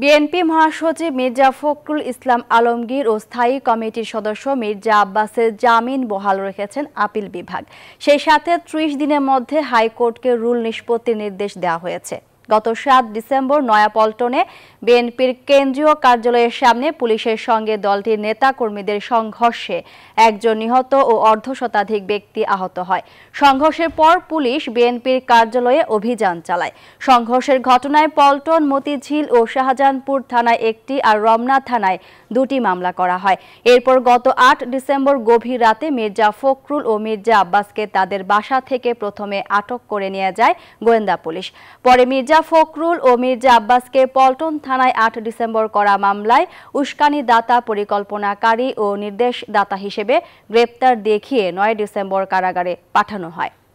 BNP মহাসচিব মির্জা ফখরুল ইসলাম আলমগীর ও স্থায়ী কমিটির সদস্য মির্জা আব্বাসের জামিন বহাল রেখেছেন আপিল বিভাগ সেই সাথে ত্রিশ দিনের মধ্যে হাইকোর্টকে রুল নিষ্পত্তির নির্দেশ দেওয়া হয়েছে গত সাত ডিসেম্বর নয়াপল্টনে বিএনপির কেন্দ্রীয় কার্যালয়ের সামনে পুলিশের সঙ্গে দলটির নেতা কর্মীদের সংঘর্ষে একজন নিহত ও অর্ধ শতাধিক ব্যক্তি আহত হয় সংঘর্ষের পর পুলিশ বিএনপির কার্যালয়ে অভিযান চালায় সংঘর্ষের ঘটনায় পল্টন মতিঝিল ও শাহজাহানপুর থানায় একটি আর রমনা থানায় দুটি মামলা করা হয় এরপর গত আট ডিসেম্বর গভীর রাতে মির্জা ফখরুল ও মির্জা আব্বাসকে তাদের বাসা থেকে প্রথমে আটক করে নিয়ে যায় গোয়েন্দা পুলিশ পরে মির্জা মির্জা ফখরুল ও মির্জা আব্বাসকে পল্টন থানায় আট ডিসেম্বর করা মামলায় উস্কানি দাতা পরিকল্পনাকারী ও নির্দেশদাতা হিসেবে গ্রেপ্তার দেখিয়ে নয় ডিসেম্বর কারাগারে পাঠানো হয়